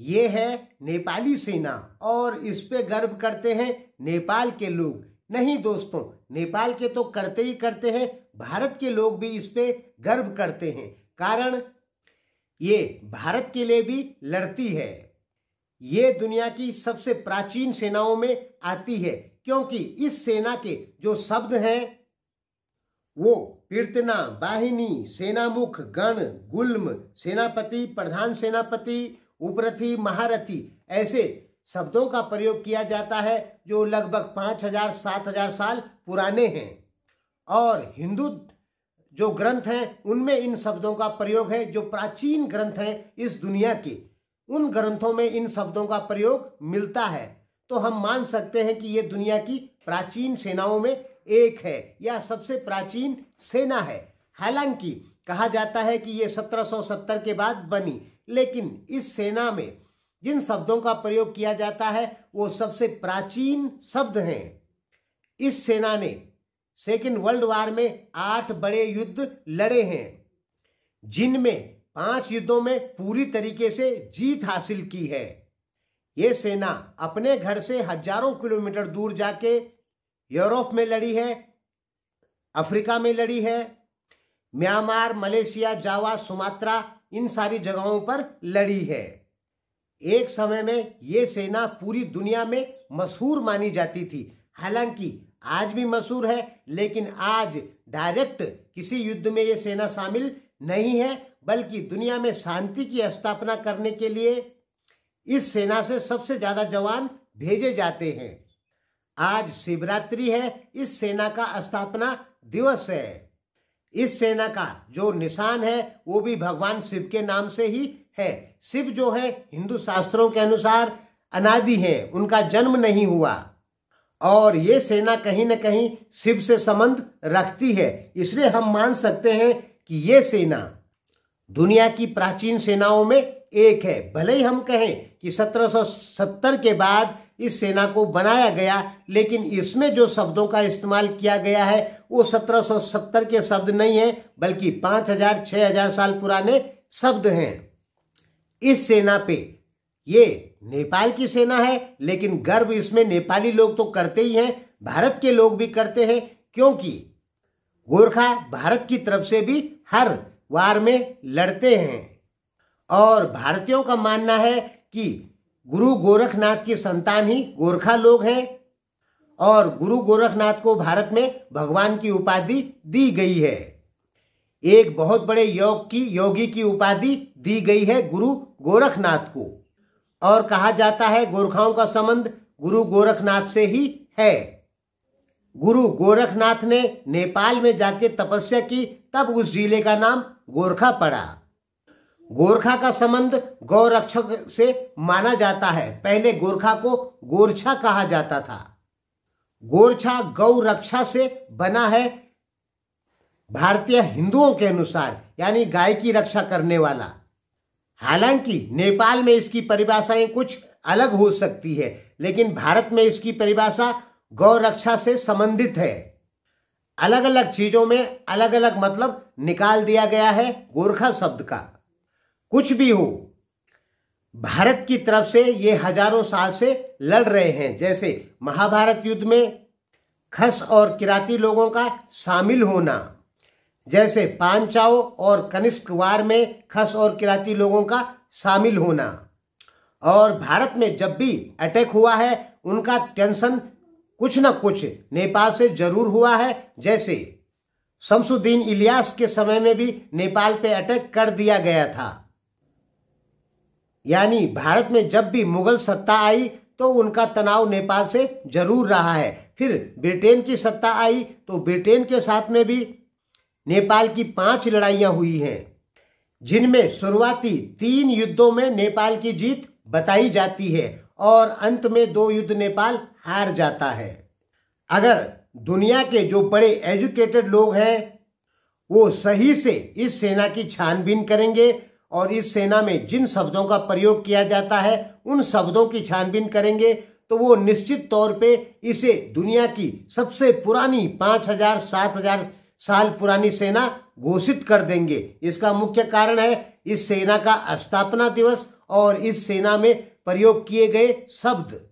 ये है नेपाली सेना और इस पे गर्व करते हैं नेपाल के लोग नहीं दोस्तों नेपाल के तो करते ही करते हैं भारत के लोग भी इस पे गर्व करते हैं कारण ये भारत के लिए भी लड़ती है ये दुनिया की सबसे प्राचीन सेनाओं में आती है क्योंकि इस सेना के जो शब्द हैं वो पीर्तना बाहिनी सेनामुख गण गुल्म सेनापति प्रधान सेनापति उपरथी महारथी ऐसे शब्दों का प्रयोग किया जाता है जो लगभग पाँच हजार सात हजार साल पुराने हैं और हिंदू जो ग्रंथ हैं उनमें इन शब्दों का प्रयोग है जो प्राचीन ग्रंथ हैं इस दुनिया के उन ग्रंथों में इन शब्दों का प्रयोग मिलता है तो हम मान सकते हैं कि ये दुनिया की प्राचीन सेनाओं में एक है या सबसे प्राचीन सेना है हालांकि कहा जाता है कि ये 1770 के बाद बनी लेकिन इस सेना में जिन शब्दों का प्रयोग किया जाता है वो सबसे प्राचीन शब्द हैं इस सेना ने सेकेंड वर्ल्ड वार में आठ बड़े युद्ध लड़े हैं जिनमें पांच युद्धों में पूरी तरीके से जीत हासिल की है ये सेना अपने घर से हजारों किलोमीटर दूर जाके यूरोप में लड़ी है अफ्रीका में लड़ी है म्यांमार मलेशिया जावा सुमात्रा इन सारी जगहों पर लड़ी है एक समय में ये सेना पूरी दुनिया में मशहूर मानी जाती थी हालांकि आज भी मशहूर है लेकिन आज डायरेक्ट किसी युद्ध में ये सेना शामिल नहीं है बल्कि दुनिया में शांति की स्थापना करने के लिए इस सेना से सबसे ज्यादा जवान भेजे जाते हैं आज शिवरात्रि है इस सेना का स्थापना दिवस है इस सेना का जो निशान है वो भी भगवान शिव के नाम से ही है शिव जो है हिंदू शास्त्रों के अनुसार अनादि है उनका जन्म नहीं हुआ और ये सेना कहीं ना कहीं शिव से संबंध रखती है इसलिए हम मान सकते हैं कि ये सेना दुनिया की प्राचीन सेनाओं में एक है भले ही हम कहें कि 1770 के बाद इस सेना को बनाया गया लेकिन इसमें जो शब्दों का इस्तेमाल किया गया है वो 1770 के शब्द नहीं है बल्कि 5000 6000 साल पुराने शब्द हैं इस सेना पे ये नेपाल की सेना है लेकिन गर्व इसमें नेपाली लोग तो करते ही हैं भारत के लोग भी करते हैं क्योंकि गोरखा भारत की तरफ से भी हर वार में लड़ते हैं और भारतीयों का मानना है कि गुरु गोरखनाथ के संतान ही गोरखा लोग हैं और गुरु गोरखनाथ को भारत में भगवान की उपाधि दी गई है एक बहुत बड़े योग की योगी की उपाधि दी गई है गुरु गोरखनाथ को और कहा जाता है गोरखाओं का संबंध गुरु गोरखनाथ से ही है गुरु गोरखनाथ ने नेपाल में जाके तपस्या की तब उस जिले का नाम गोरखा पड़ा गोरखा का संबंध गौरक्षक से माना जाता है पहले गोरखा को गोरछा कहा जाता था गोरछा गौ रक्षा से बना है भारतीय हिंदुओं के अनुसार यानी गाय की रक्षा करने वाला हालांकि नेपाल में इसकी परिभाषाएं कुछ अलग हो सकती है लेकिन भारत में इसकी परिभाषा गौ रक्षा से संबंधित है अलग अलग चीजों में अलग अलग मतलब निकाल दिया गया है गोरखा शब्द का कुछ भी हो भारत की तरफ से ये हजारों साल से लड़ रहे हैं जैसे महाभारत युद्ध में खस और किराती लोगों का शामिल होना जैसे पांचाओ और कनिष्क वार में खस और किराती लोगों का शामिल होना और भारत में जब भी अटैक हुआ है उनका टेंशन कुछ न कुछ नेपाल से जरूर हुआ है जैसे शमसुद्दीन इलियास के समय में भी नेपाल पे अटैक कर दिया गया था यानी भारत में जब भी मुगल सत्ता आई तो उनका तनाव नेपाल से जरूर रहा है फिर ब्रिटेन की सत्ता आई तो ब्रिटेन के साथ में भी नेपाल की पांच लड़ाइयां हुई हैं जिनमें शुरुआती तीन युद्धों में नेपाल की जीत बताई जाती है और अंत में दो युद्ध नेपाल हार जाता है अगर दुनिया के जो बड़े एजुकेटेड लोग हैं वो सही से इस सेना की छानबीन करेंगे और इस सेना में जिन शब्दों का प्रयोग किया जाता है उन शब्दों की छानबीन करेंगे तो वो निश्चित तौर पे इसे दुनिया की सबसे पुरानी पाँच हजार सात हजार साल पुरानी सेना घोषित कर देंगे इसका मुख्य कारण है इस सेना का स्थापना दिवस और इस सेना में प्रयोग किए गए शब्द